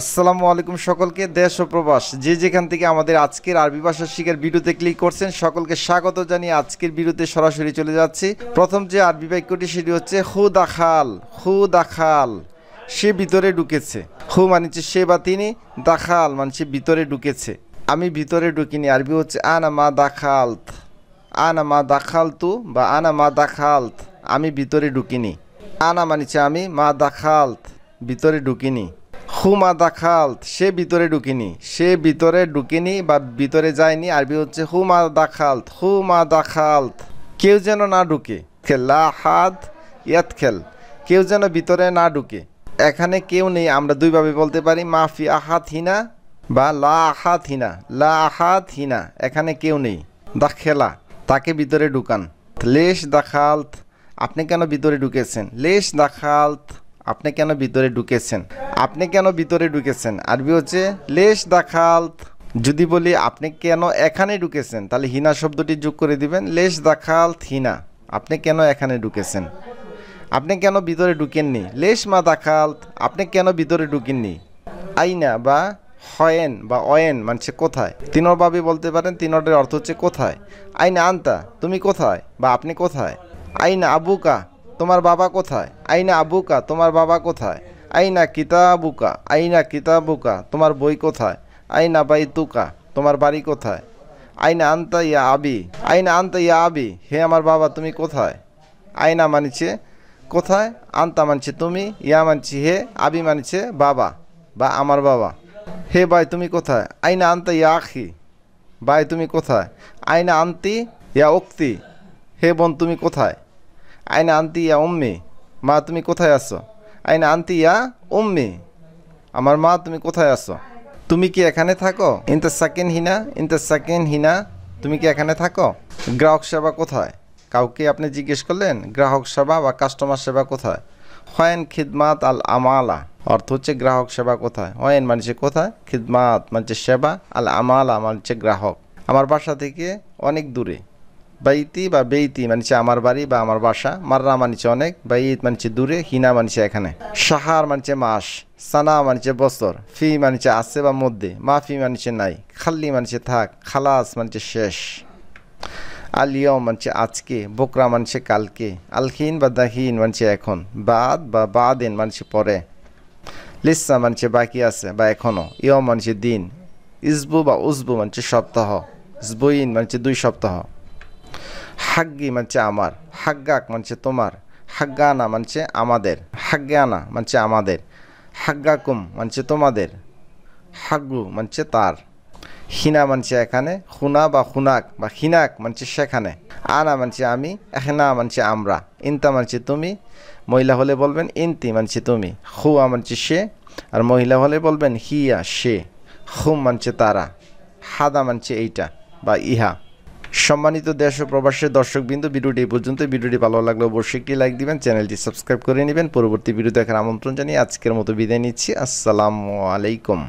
আসসালামু আলাইকুম সকলকে দেশ ও প্রবাস যে যেখান থেকে আমাদের আজকের আরবি ভাষা শিকার ভিডিওতে ক্লিক করছেন সকলকে স্বাগত জানিয়ে আজকের ভিডিওতে সরাসরি চলে যাচ্ছি প্রথম যে আরবি বাক্যটি সেটি হচ্ছে হু দাখাল হু দাখাল সে ভিতরে ঢুকেছে হু মানছে সে বা তিনি দাখাল মানে সে ভিতরে ঢুকেছে আমি ভিতরে ঢুকিনি আরবি হচ্ছে আনা মা দাখালত আনা মা দাখালতু বা আনা মা দাখালত আমি ভিতরে ঢুকিনি আনা মানিছে আমি মা দাখালত ভিতরে ঢুকিনি হুমা দাখাল সে ভিতরে ঢুকিনি সে ভিতরে ঢুকিনি বা ভিতরে যায়নি আরবি হচ্ছে হুমা দাখাল হুমা দাখাল কেউ যেন না ঢুকে খেলা হাত ইয়াত খেল কেউ যেন ভিতরে না ঢুকে এখানে কেউ নেই আমরা দুইভাবে বলতে পারি মাফি আহাত হিনা বা লা আহাত হিনা লা আহাত হিনা এখানে কেউ নেই দা খেলা তাকে ভিতরে ঢুকান লেশ দাখালত আপনি কেন ভিতরে ঢুকেছেন লেশ দাখালত আপনি কেন ভিতরে ঢুকেছেন আপনি কেন ভিতরে ঢুকেছেন আরবি হচ্ছে লেশ দাখালত যদি বলি আপনি কেন এখানে ঢুকেছেন তাহলে হিনা শব্দটি যোগ করে দিবেন লেশ দাখালত হিনা আপনি কেন এখানে ঢুকেছেন আপনি কেন ভিতরে ঢুকেননি লেশ মা দাখালত আপনি কেন ভিতরে ঢুকেননি আইনা বা হয়েন বা অয়েন মানছে কোথায় তিনরভাবে বলতে পারেন তিনটের অর্থ হচ্ছে কোথায় আইনা আনতা তুমি কোথায় বা আপনি কোথায় আইনা আবুকা তোমার বাবা কোথায় আইনা আবুকা তোমার বাবা কোথায় আইনা কিতাবুকা আইনা কিতাবুকা তোমার বই কোথায় আইনা বাই তুকা তোমার বাড়ি কোথায় আইনা আনতা ইয়া আবি আইনা আনতা ইয়া আবি হে আমার বাবা তুমি কোথায় আইনা মানছে কোথায় আনতা মানছে তুমি ইয়া মানছি হে আবি মানছে বাবা বা আমার বাবা হে ভাই তুমি কোথায় আইনা আনতা ইয়া আখি ভাই তুমি কোথায় আইনা আনতি ইয়া উক্তি হে বোন তুমি কোথায় আইন আনতি ইয়া উম্মি মা তুমি কোথায় আছো আইনা আনতি ইয়া উম্মি আমার মা তুমি কোথায় আছো তুমি কি এখানে থাকো ইনতে সাকিন হিনা ইনতে সাকিন হিনা তুমি কি এখানে থাকো গ্রাহক সেবা কোথায় কাউকে আপনি জিজ্ঞেস করলেন গ্রাহক সেবা বা কাস্টমার সেবা কোথায় হয়েন খিদমাত আল আমালা অর্থ হচ্ছে গ্রাহক সেবা কোথায় হয়েন মানুষের কোথায় খিদমাত মানুষের সেবা আল আমালা মানুষের গ্রাহক আমার বাসা থেকে অনেক দূরে বাইতি বা বেইতি মানছে আমার বাড়ি বা আমার বাসা মাররা মানছে অনেক বাইত মানছে দূরে হিনা মানছে এখানে সাহার মানছে মাস সানা মানছে বছর ফি মানছে আছে বা মধ্যে মাফি মানছে নাই খাল্লি মানছে থাক খালাস মানছে শেষ আলিয় মানছে আজকে বোকরা মানছে কালকে আলহীন বা দাহীন মানছে এখন বাদ বা বাদিন মানছে পরে লিসা মানছে বাকি আছে বা এখনও ইয় মানছে দিন ইসবু বা উসবু মানছে সপ্তাহ ইসবুইন মানছে দুই সপ্তাহ হাগ্গি মানছে আমার হাগ্গাক মানছে তোমার হাগ্গানা মানছে আমাদের হাগ্গানা মানছে আমাদের হাগ্গাকুম মানছে তোমাদের হাগ্গু মানছে তার হিনা মানছে এখানে হুনা বা হুনাক বা হিনাক মানছে সেখানে আনা মানছে আমি এখানা মানছে আমরা ইনতা মানছে তুমি মহিলা হলে বলবেন ইনতি মানছে তুমি হুয়া মানছে সে আর মহিলা হলে বলবেন হিয়া সে হুম মানছে তারা হাদা মানছে এইটা বা ইহা সম্মানিত দেশ ও প্রবাসের দর্শকবৃন্দ ভিডিওটি পর্যন্ত ভিডিওটি ভালো লাগলে অবশ্যই একটি লাইক দিবেন চ্যানেলটি সাবস্ক্রাইব করে নেবেন পরবর্তী ভিডিও দেখার আমন্ত্রণ জানিয়ে আজকের মতো বিদায় নিচ্ছি আসসালামু আলাইকুম